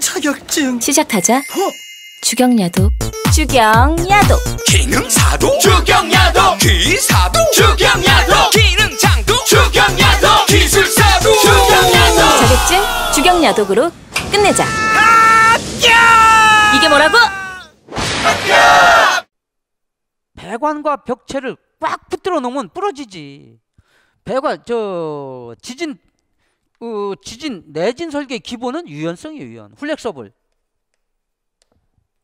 자격증 시작하자 어? 주경야도 주경야도 기능사도 주경야도 기사도 주경야도 기능장도 주경야도 기술사도 주경야도 자격증 주경야독으로 끝내자 합 이게 뭐라고? 합 배관과 벽체를 꽉 붙들어 놓으면 부러지지 배관 저 지진 어, 지진 내진 설계의 기본은 유연성이에요. 유연. 훌렉서블.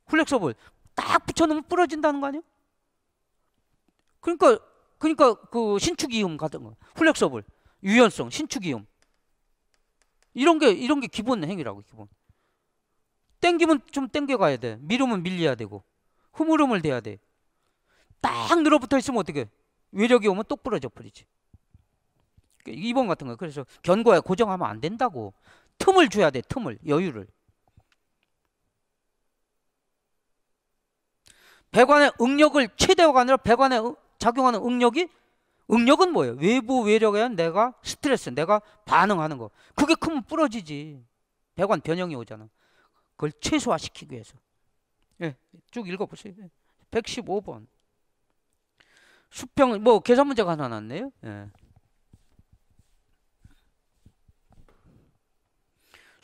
훌렉서블. 딱 붙여놓으면 부러진다는 거아니에요 그러니까 그러니까 그 신축이음 같은 거. 훌렉서블. 유연성, 신축이음. 이런 게 이런 게 기본 행위라고 기본. 땡기면 좀 땡겨 가야 돼. 미루면 밀려야 되고. 흐물흐물 돼야 돼. 딱 늘어붙어 있으면 어떻게? 외력이 오면 똑 부러져 버리지. 이번 같은 거 그래서 견고에 고정하면 안 된다고 틈을 줘야 돼 틈을 여유를 배관의 응력을 최대화가 아니라 배관에 작용하는 응력이 응력은 뭐예요? 외부 외력에 내가 스트레스, 내가 반응하는 거. 그게 크면 부러지지. 배관 변형이 오잖아. 그걸 최소화시키기 위해서. 예, 쭉 읽어보세요. 115번. 예, 수평, 뭐 계산 문제가 하나 났네요. 예.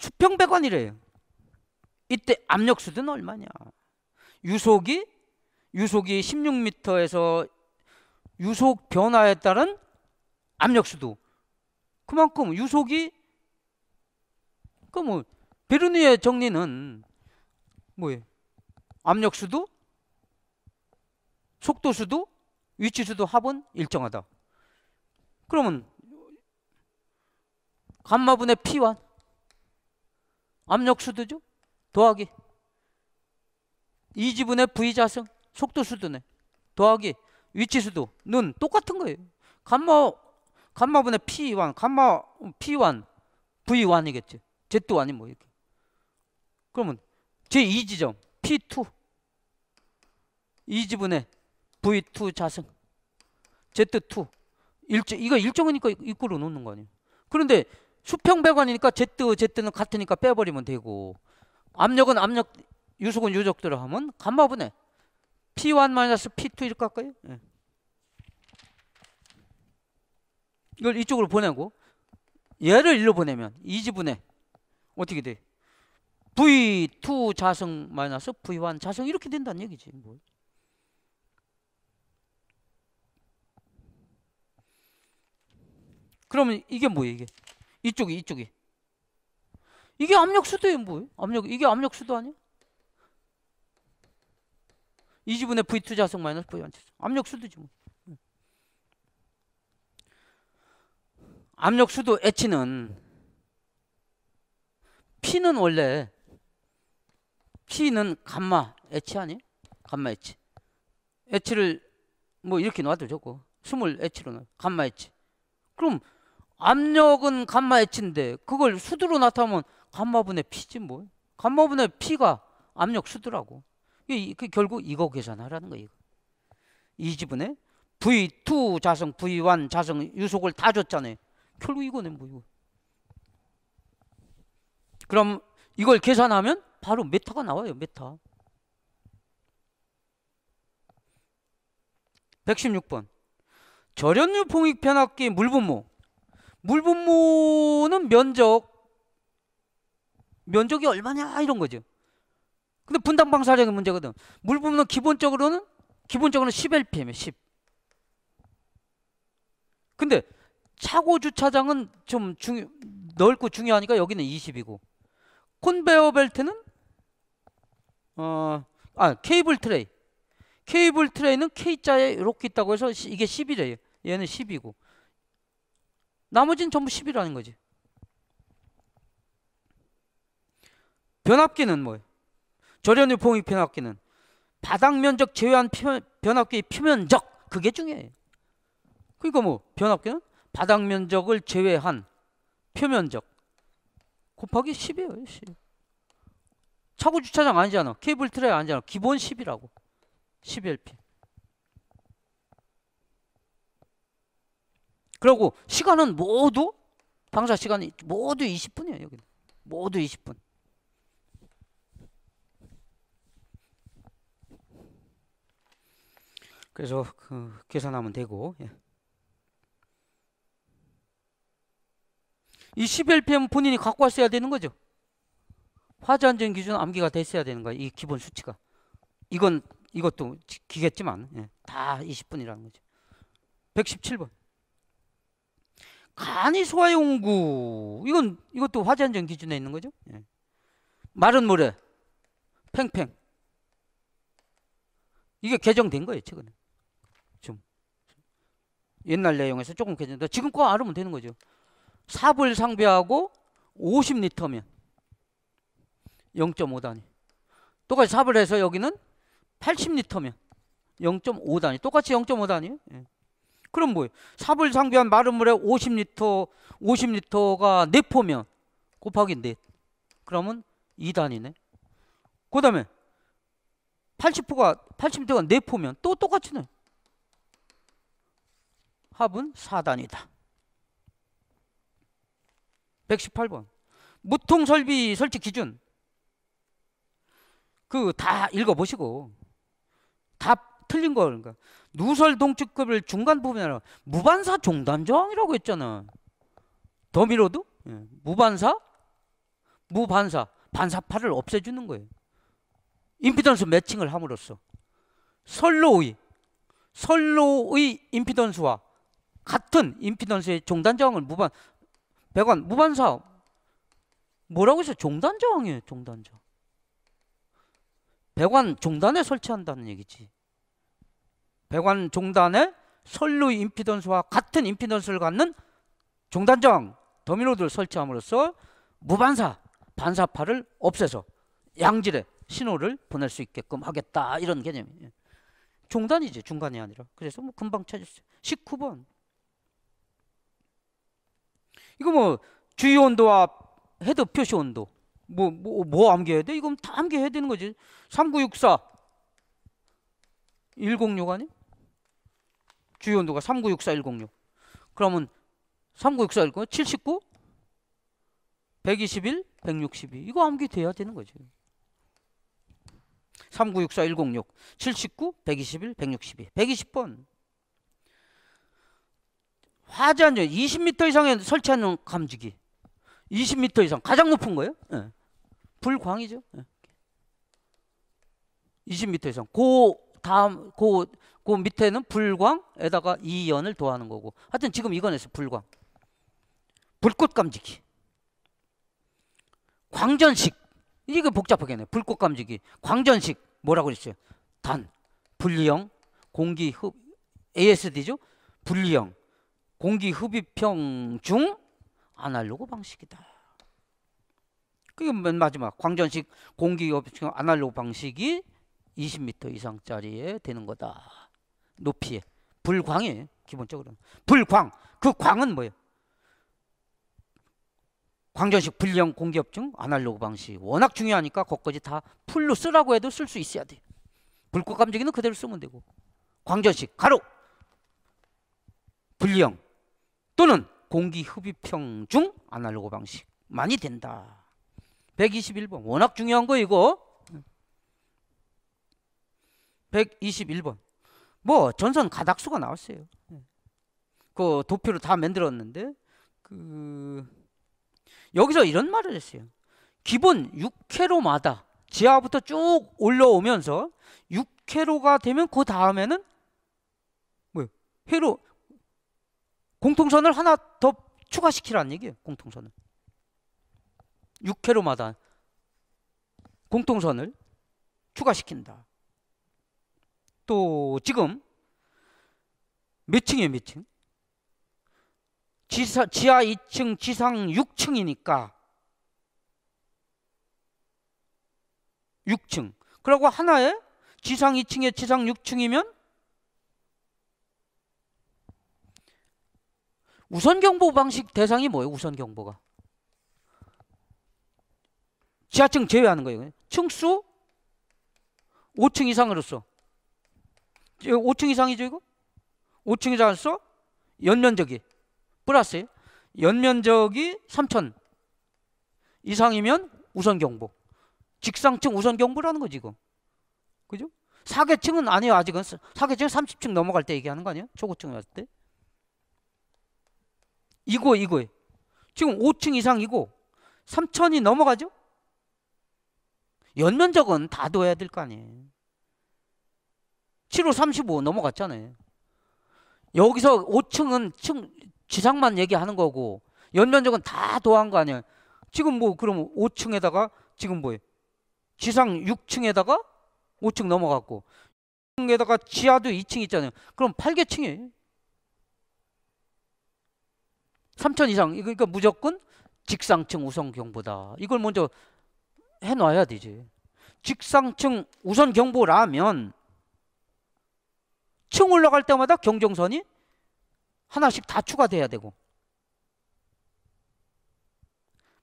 수평백원이래요. 이때 압력수든 얼마냐? 유속이 유속이 16m에서 유속 변화에 따른 압력수도 그만큼 유속이 그뭐 그러니까 베르니의 정리는 뭐예요? 압력수도 속도수도 위치수도 합은 일정하다. 그러면 감마분의 P1 압력수두죠? 더하기. 이지분의 V자승 속도수두네. 더하기 위치수도눈 똑같은 거예요. 감마, 감마분의 P1, 감마 P1, V1이겠지. Z1이 뭐 이렇게. 그러면 제 2지점 P2 이지분의 V2 자승 Z2 일정, 이거 일정이니까 입구로 놓는 거 아니에요. 그런데 수평배관이니까 Z, Z는 같으니까 빼버리면 되고 압력은 압력, 유속은 유속대로 하면 간마분해 P1 마이너스 P2 이렇게 할까요? 네. 이걸 이쪽으로 보내고 얘를 일로 보내면 2지분해 어떻게 돼? V2 자승 마이너스 V1 자승 이렇게 된다는 얘기지 뭐. 그러면 이게 뭐예요 이게? 이쪽이 이쪽이 이게 압력 수도예요 뭐 압력 이게 압력 수도 아니야? 2지분의 V2 자석 마이너스 V1 자석 압력 수도지 뭐 압력 수도 H는 P는 원래 P는 감마 H 아니? 감마 H. H를 뭐 이렇게 놔도 좋고 스물 H로 는 감마 H. 그럼 압력은 감마 H인데 그걸 수두로 나타면 감마분의 피지 뭐. 감마분의 피가 압력 수두라고. 이 그 결국 이거 계산하라는 거예요. 이 지분에 V2 자성, V1 자성 유속을 다 줬잖아요. 결국 이거는 뭐 이거. 그럼 이걸 계산하면 바로 메타가 나와요. 메타. 116번. 절연유 봉익 변압기 물분모 물분무는 면적 면적이 얼마냐 이런 거죠. 근데 분당 방사량의 문제거든. 물분무는 기본적으로는 기본적으로는 1 0 l p m 10. 근데 차고 주차장은 좀중 넓고 중요하니까 여기는 20이고 콘베어 벨트는 어, 아 케이블 트레이 케이블 트레이는 K자에 이렇게 있다고 해서 이게 10이래요 얘는 10이고 나머지는 전부 10이라는 거지. 변압기는 뭐예요? 절연유 봉위 변압기는 바닥 면적 제외한 표, 변압기의 표면적 그게 중요해요. 그러니까 뭐 변압기는 바닥 면적을 제외한 표면적 곱하기 10이에요. 10. 차고 주차장 아니잖아. 케이블 트레이 아니잖아. 기본 10이라고. 1 0 l 그리고 시간은 모두 방사 시간이 모두 20분이에요. 여기 모두 20분. 그래서 그 계산하면 되고 예. 이1 1 p m 본인이 갖고 왔어야 되는 거죠. 화재 안전 기준 암기가 됐어야 되는 거야. 이 기본 수치가. 이건 이것도 기겠지만 예. 다 20분이라는 거죠. 117번. 간이 소화 용구 이건 이것도 화재 안전 기준에 있는 거죠. 예. 마른 모래 팽팽 이게 개정된 거예요 최근에 좀 옛날 내용에서 조금 개정돼 지금 거 알으면 되는 거죠. 4불 상비하고 50리터면 0.5단위 똑같이 4불 해서 여기는 80리터면 0.5단위 똑같이 0.5단위 예. 그럼 뭐예요? 삽을 상비한 마른 물에 50리터, 50리터가 4포면 곱하기 4. 그러면 2단이네. 그 다음에 80포가, 80리터가 4포면 또 똑같이네. 합은 4단이다. 118번. 무통 설비 설치 기준. 그 다 읽어보시고. 답 틀린 거, 그러니까. 누설 동축급을 중간 부분이라 무반사 종단정이라고 했잖아. 더 밀어도 예. 무반사, 무반사, 반사파를 없애주는 거예요. 임피던스 매칭을 함으로써 설로의 설로의 임피던스와 같은 임피던스의 종단저항을 무반 배관 무반사 뭐라고 해서 종단저항이에요 종단저 배관 종단에 설치한다는 얘기지 배관 종단의 선류 임피던스와 같은 임피던스를 갖는 종단정 더미노드를 설치함으로써 무반사 반사파를 없애서 양질의 신호를 보낼 수 있게끔 하겠다 이런 개념이에요. 예. 종단이지 중간이 아니라 그래서 뭐 금방 찾을 수 19번 이거 뭐 주위 온도와 헤드 표시 온도 뭐뭐뭐 뭐, 뭐 암기해야 돼? 이건 다 암기해야 되는 거지. 3964 106 아니? 주요 온도가 396410. 그러면 396410 79 121 162 이거 암기 돼야 되는 거죠. 396410 79 121 162 120번 화재 안전 20m 이상에 설치하는 감지기 20m 이상 가장 높은 거예요. 네. 불광이죠. 네. 예. 20m 이상. 고 다음 고그 밑에는 불광에다가 이연을 도하는 거고 하여튼 지금 이건에서 불광 불꽃 감지기 광전식 이게 복잡하겠네 불꽃 감지기 광전식 뭐라고 그랬어요 단 분리형 공기 흡 ASD죠 분리형 공기 흡입형 중 아날로그 방식이다 그게 맨 마지막 광전식 공기 흡입형 아날로그 방식이 20m 이상짜리에 되는 거다 높이에 불광이에 기본적으로 불광 그 광은 뭐예요? 광전식 불량 공기업증 아날로그 방식 워낙 중요하니까 거까지다 풀로 쓰라고 해도 쓸 수 있어야 돼 불꽃 감지기는 그대로 쓰면 되고 광전식 가로 불량 또는 공기 흡입형 중 아날로그 방식 많이 된다 121번 워낙 중요한 거 이거 121번 뭐 전선 가닥수가 나왔어요. 네. 그 도표를 다 만들었는데 그 여기서 이런 말을 했어요. 기본 6회로마다 지하부터 쭉 올라오면서 6회로가 되면 그 다음에는 뭐 회로 공통선을 하나 더 추가시키라는 얘기예요. 공통선을 6회로마다 공통선을 추가시킨다. 또 지금 몇 층이에요, 몇 층? 지사, 지하 2층, 지상 6층이니까 6층. 그리고 하나에 지상 2층에 지상 6층이면 우선 경보 방식 대상이 뭐예요? 우선 경보가. 지하층 제외하는 거예요. 층수 5층 이상으로서 5층 이상이죠 이거? 5층 이상일수록 연면적이 플러스 연면적이 3천 이상이면 우선 경보. 직상층 우선 경보라는 거지 이거. 그죠? 4계층은 아니에요 아직은 4계층 30층 넘어갈 때 얘기하는 거 아니에요? 초고층에 왔을 때. 이거 이거 지금 5층 이상이고 3천이 넘어가죠? 연면적은 다 둬야 될 거 아니에요. 7월35 넘어갔잖아요. 여기서 5층은 층 지상만 얘기하는 거고 연면적은 다도한거 아니에요. 지금 뭐 그럼 5층에다가 지금 뭐예요? 지상 6층에다가 5층 넘어갔고 6층에다가 지하도 2층 있잖아요. 그럼 8개층이에요. 3천 이상 그러니까 무조건 직상층 우선 경보다. 이걸 먼저 해놔야 되지. 직상층 우선 경보라면 층 올라갈 때마다 경정선이 하나씩 다 추가돼야 되고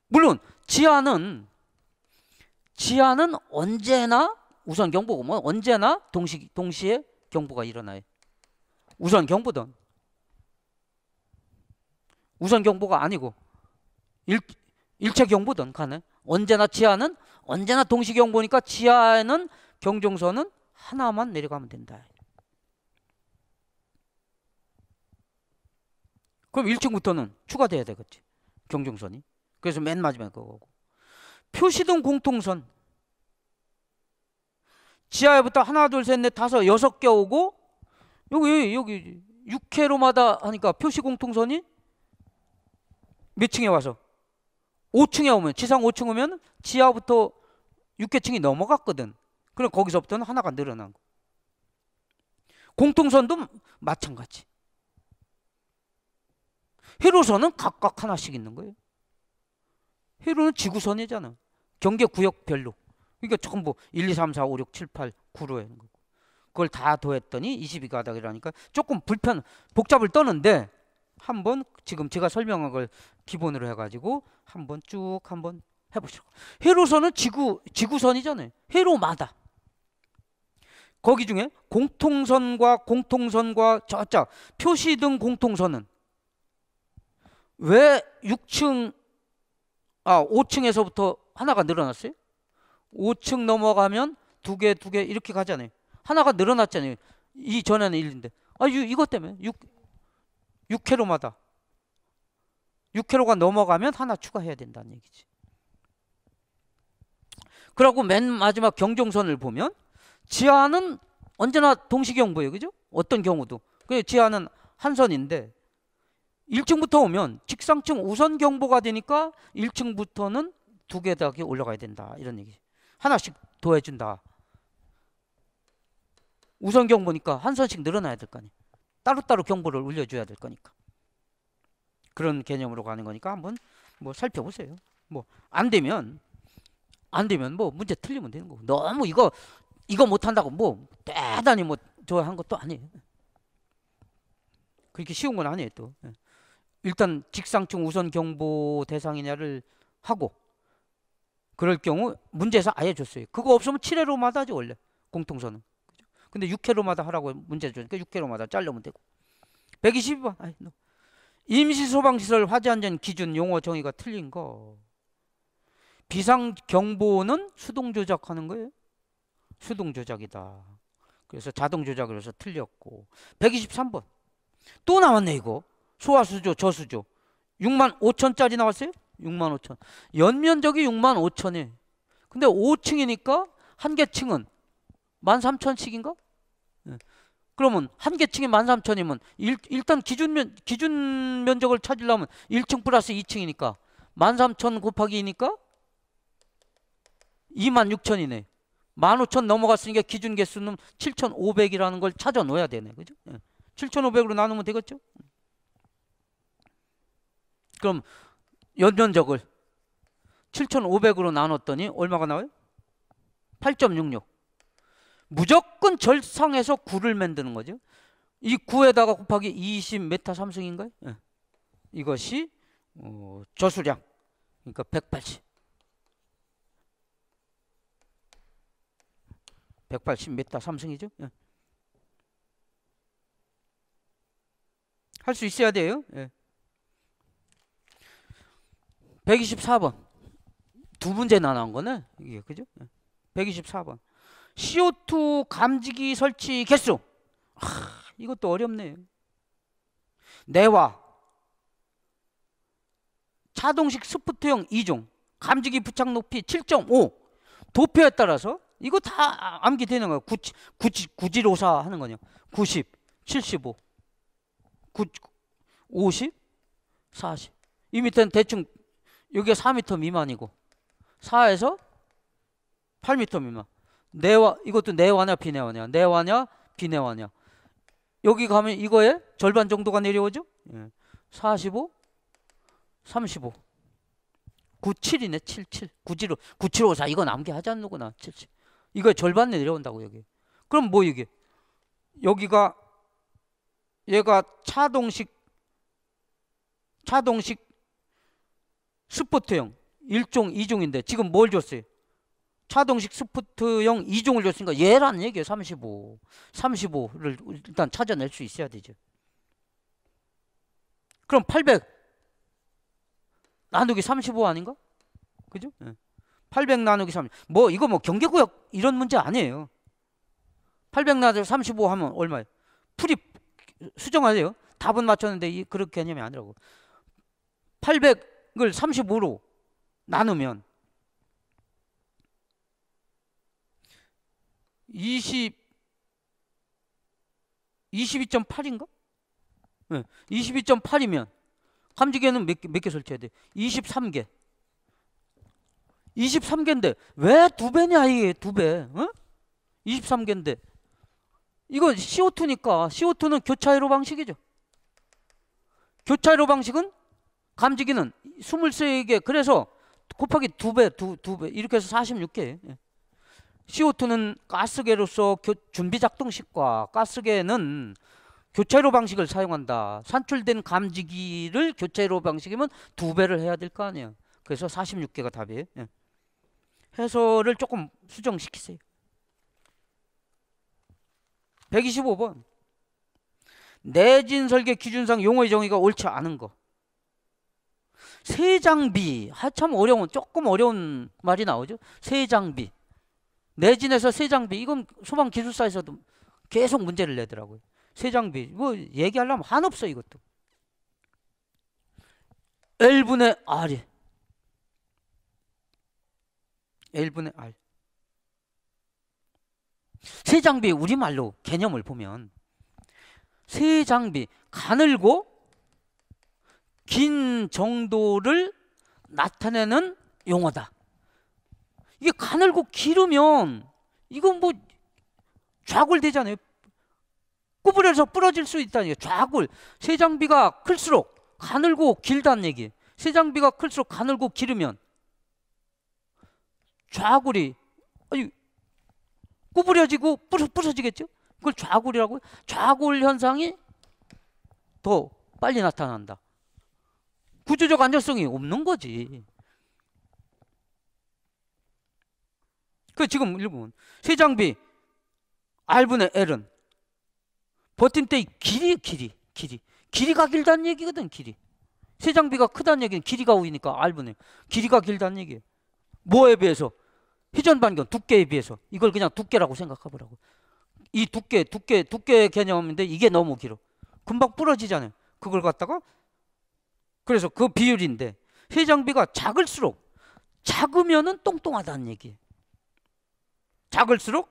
물론 지하는 지하는 언제나 우선 경보고 언제나 동시, 동시에 경보가 일어나요. 우선 경보든 우선 경보가 아니고 일, 일체 경보든 간에 언제나 지하는 언제나 동시 경보니까 지하에는 경종선은 하나만 내려가면 된다. 그럼 1층부터는 추가돼야 되겠지. 경중선이. 그래서 맨 마지막에 그거고. 표시등 공통선. 지하에부터 하나, 둘, 셋, 넷, 다섯, 여섯 개 오고 여기 여기 6회로마다 하니까 표시 공통선이 몇 층에 와서 5층에 오면 지상 5층 오면 지하부터 6계층이 넘어갔거든. 그럼 거기서부터는 하나가 늘어난 거. 공통선도 마찬가지. 회로선은 각각 하나씩 있는 거예요. 회로는 지구선이잖아. 경계 구역별로. 그러니까 전부 1, 2, 3, 4, 5, 6, 7, 8, 9로 하는 거고. 그걸 다 더했더니 22가닥이라니까 조금 불편 복잡을 떠는데 한번 지금 제가 설명한 걸 기본으로 해 가지고 한번 쭉 한번 해 보시고. 회로선은 지구 지구선이잖아요. 회로마다 거기 중에 공통선과 공통선과 저쪽 표시등 공통선은 왜 6층 아 5층에서부터 하나가 늘어났어요? 5층 넘어가면 두 개, 두 개 이렇게 가잖아요. 하나가 늘어났잖아요. 이 전에는 1인데. 아, 유, 이것 때문에 6, 6회로마다. 6회로가 넘어가면 하나 추가해야 된다는 얘기지. 그러고 맨 마지막 경종선을 보면 지하는 언제나 동시경보예요. 그죠? 어떤 경우도. 그 지하는 한 선인데 1층부터 오면 직상층 우선 경보가 되니까 1층부터는 두 개다게 올라가야 된다. 이런 얘기. 하나씩 더해 준다. 우선 경보니까 한 선씩 늘어나야 될 거 아니야. 따로따로 경보를 올려 줘야 될 거니까. 그런 개념으로 가는 거니까 한번 뭐 살펴보세요. 뭐 안 되면 안 되면 뭐 문제 틀리면 되는 거고. 너무 이거 이거 못 한다고 뭐 대단히 뭐 좋아한 것도 아니에요. 그렇게 쉬운 건 아니에요, 또. 예. 일단 직상층 우선 경보 대상이냐를 하고 그럴 경우 문제에서 아예 줬어요. 그거 없으면 7회로마다 하지 원래 공통선은. 근데 6회로마다 하라고 문제 주니까 6회로마다 잘르면 되고. 122번. 아이, 임시 소방시설 화재 안전 기준 용어 정의가 틀린 거. 비상 경보는 수동 조작하는 거예요. 수동 조작이다. 그래서 자동 조작으로서 틀렸고. 123번. 또 나왔네 이거. 소화수조, 저수조 6만 5천짜리 나왔어요? 6만 5천 연면적이 6만 5천이에요 근데 5층이니까 한 개 층은 1만 3천씩인가? 네. 예. 그러면 한 개 층이 1 3 0 0 0이면 일, 일단 기준, 면, 기준 면적을 찾으려면 1층 플러스 2층이니까 1 3 0 0 0곱하기니까2 6 0 0 0이네1 5 0 0 0 넘어갔으니까 기준 개수는 7,500이라는 걸 찾아 놓아야 되네 그죠? 네. 예. 7,500으로 나누면 되겠죠? 그럼 연면적을 7,500으로 나눴더니 얼마가 나와요? 8.66 무조건 절상에서 9를 만드는 거죠 이 9에다가 곱하기 20 메타 삼성인가요? 네. 예. 이것이 어, 저수량 그러니까 180 180 메타 삼성이죠 네. 예. 할수 있어야 돼요 네. 124번. 두 문제 나온 거는 이게 그죠? 124번. 예. CO2 감지기 설치 개수. 아, 이것도 어렵네. 요 내와 자동식 스포트형 2종, 감지기 부착 높이 7.5. 도표에 따라서 이거 다 암기되는 거예요. 90, 90, 9054 하는 거냐. 90, 75, 9, 50, 40. 이 밑에는 대충 여기가 4m 미만이고 4에서 8m 미만. 내와 이것도 내와냐 비내와냐. 내와냐 비내와냐. 여기 가면 이거에 절반 정도가 내려오죠? 예. 45 35 97이네 77 97 9754 이거 남게 하지 않는구나 77 이거 절반 내려온다고 여기 그럼 뭐 이게 여기가 얘가 차동식 차동식 스포트형 1종, 2종인데 지금 뭘 줬어요? 차동식 스포트형 2종을 줬으니까 얘라는 얘기예요. 35. 35를 일단 찾아낼 수 있어야 되죠. 그럼 800 나누기 35 아닌가? 그죠? 800 예. 나누기 3. 뭐 이거 뭐 경계구역 이런 문제 아니에요. 800 나누기 35 하면 얼마예요? 풀이 수정하세요. 답은 맞췄는데 이 그렇게 개념이 아니라고. 800 이걸 35로 나누면 20 22.8인가? 네. 22.8이면 감지기에는몇 개 설치해야 돼? 23개. 23개인데 왜 두 배냐 이게 두 배? 어? 23개인데 이건 CO2니까 CO2는 교차회로 방식이죠. 교차회로 방식은 감지기는 23개 그래서 곱하기 2배두두배 이렇게 해서 46개 CO2는 예. 가스계로서 준비작동식과 가스계는 교차로 방식을 사용한다. 산출된 감지기를 교차로 방식이면 2 배를 해야 될 거 아니에요. 그래서 46개가 답이에요. 예. 해설을 조금 수정시키세요. 125번. 내진 설계 기준상 용어의 정의가 옳지 않은 거. 세장비 하참 어려운 조금 어려운 말이 나오죠. 세장비 내진에서 세장비 이건 소방 기술사에서도 계속 문제를 내더라고요. 세장비 뭐 얘기하려면 한없어 이것도. L분의 R이 L분의 R 세 장비 우리말로 개념을 보면 세 장비 가늘고 긴 정도를 나타내는 용어다. 이게 가늘고 길으면 이건 뭐 좌골되잖아요. 구부려서 부러질 수 있다는 얘 좌골. 쇠장비가 클수록 가늘고 길다는 얘기. 쇠장비가 클수록 가늘고 길으면 좌골이 아니 구부려지고 부서, 부서지겠죠? 그걸 좌골이라고 좌골 현상이 더 빨리 나타난다. 구조적 안정성이 없는 거지. 그 지금 1분 세장비 알분의 L은 버팀대 길이 길이 길이 길이가 길다는 얘기거든 길이 세장비가 크다는 얘기는 길이가 우이니까알분의 길이가 길다는 얘기예요 뭐에 비해서 회전반경 두께에 비해서 이걸 그냥 두께라고 생각해보라고 이 두께 두께 두께 개념인데 이게 너무 길어 금방 부러지잖아요 그걸 갖다가 그래서 그 비율인데 해장비가 작을수록 작으면은 똥똥하다는 얘기예요. 작을수록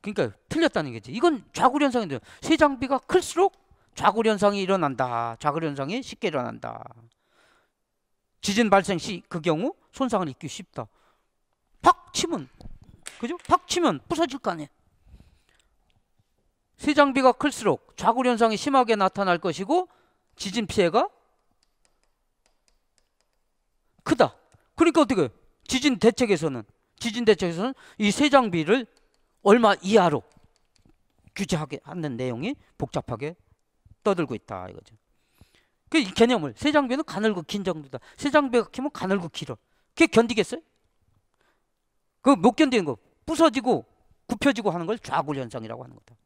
그러니까 틀렸다는 거지. 이건 좌구 현상인데 해장비가 클수록 좌구 현상이 일어난다. 좌구 현상이 쉽게 일어난다. 지진 발생 시 그 경우 손상을 입기 쉽다. 팍 치면 그죠? 팍 치면 부서질 거 아니에요. 세장비가 클수록 좌구 현상이 심하게 나타날 것이고 지진 피해가 크다. 그러니까 어떻게 지진 대책에서는 지진 대책에서는 이 세 장비를 얼마 이하로 규제하게 하는 내용이 복잡하게 떠들고 있다 이거죠. 그이 개념을 세 장비는 가늘고 긴 정도다. 세 장비가 키면 가늘고 길어. 그게 견디겠어요? 그 못 견디는 거 부서지고 굽혀지고 하는 걸 좌골 현상이라고 하는 거다.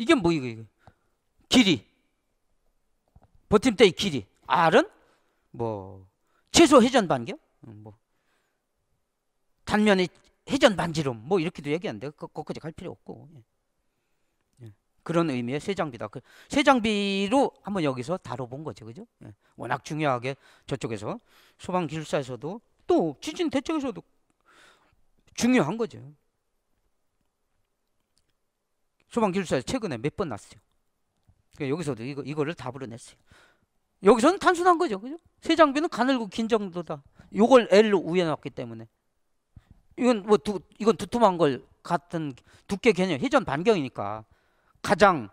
이게 뭐 이거 이거 길이 버팀대의 길이 R은 뭐 최소 회전 반경 음, 뭐 단면의 회전 반지름 뭐 이렇게도 얘기한는데 거기까지 갈 필요 없고 예. 예. 그런 의미의 쇠장비다. 그 쇠장비로 한번 여기서 다뤄본 거죠, 그죠? 예. 워낙 중요하게 저쪽에서 소방기술사에서도 또 지진 대책에서도 중요한 거죠. 소방기술사 최근에 몇 번 났어요. 그러니까 여기서도 이거, 이거를 답으로 냈어요. 여기서는 단순한 거죠. 그죠? 세 장비는 가늘고 긴 정도다. 요걸 L로 우연놨기 때문에. 이건 뭐 두, 이건 두툼한 걸 같은 두께 개념, 회전 반경이니까 가장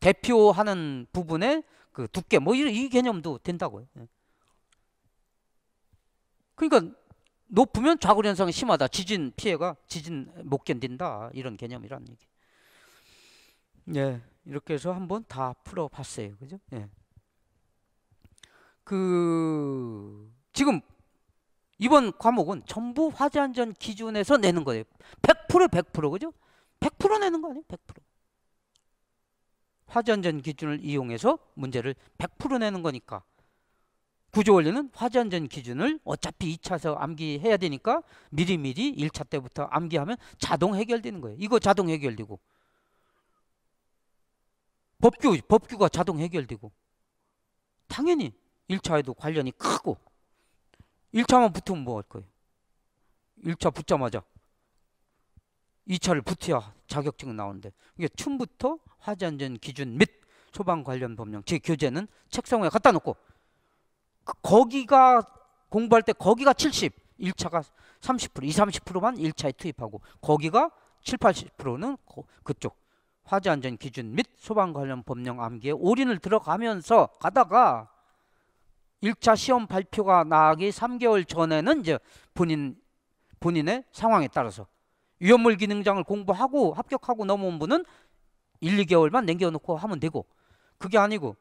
대표하는 부분의 그 두께 뭐이 개념도 된다고요. 예. 그러니까 높으면 좌골 현상이 심하다. 지진 피해가 지진 못 견딘다. 이런 개념이란 얘기. 예. 이렇게 해서 한번 다 풀어봤어요. 그죠? 예. 그 지금 이번 과목은 전부 화재 안전 기준에서 내는 거예요. 100% 100% 그죠? 100% 내는 거 아니에요? 100%. 화재 안전 기준을 이용해서 문제를 100% 내는 거니까 구조 원리는 화재 안전 기준을 어차피 2차서 암기해야 되니까 미리미리 1차 때부터 암기하면 자동 해결되는 거예요. 이거 자동 해결되고 법규, 법규가 자동 해결되고 당연히 1차에도 관련이 크고 1차만 붙으면 뭐 할 거예요? 1차 붙자마자 2차를 붙어야 자격증은 나오는데 이게 춤부터 화재안전 기준 및 소방 관련 법령 제 교재는 책상 위에 갖다 놓고 그 거기가 공부할 때 거기가 70 1차가 30% 20, 30%만 1차에 투입하고 거기가 7, 80%는 그쪽 화재 안전 기준 및 소방 관련 법령 암기에 올인을 들어가면서 가다가 1차 시험 발표가 나기 3개월 전에는 이제 본인 본인의 상황에 따라서 위험물 기능장을 공부하고 합격하고 넘어온 분은 1, 2개월만 남겨놓고 하면 되고 그게 아니고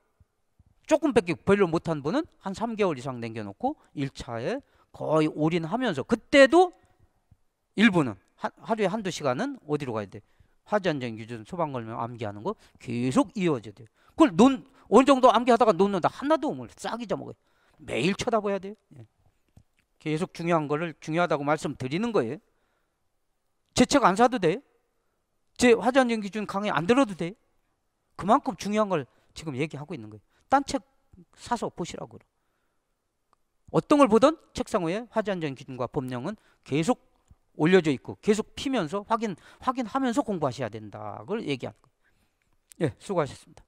조금밖에 별로 못한 분은 한 3개월 이상 남겨놓고 1차에 거의 올인하면서 그때도 일부는 하, 하루에 한두 시간은 어디로 가야 돼? 화전쟁, 유전, 소방관면 암기하는 거 계속 이어져야 돼요. 그걸 논, 어느 정도 암기하다가 놓는다 하나도 오물 싹 잊어먹어요. 매일 쳐다봐야 돼요. 예. 계속 중요한 거를 중요하다고 말씀드리는 거예요. 제 책 안 사도 돼요? 제 화전쟁 기준 강의 안 들어도 돼요? 그만큼 중요한 걸 지금 얘기하고 있는 거예요. 딴 책 사서 보시라고. 어떤 걸 보던 책상 위에 화전쟁 기준과 법령은 계속 올려져 있고 계속 피면서 확인 확인하면서 공부하셔야 된다. 그걸 얘기하는 거예요. 예, 수고하셨습니다.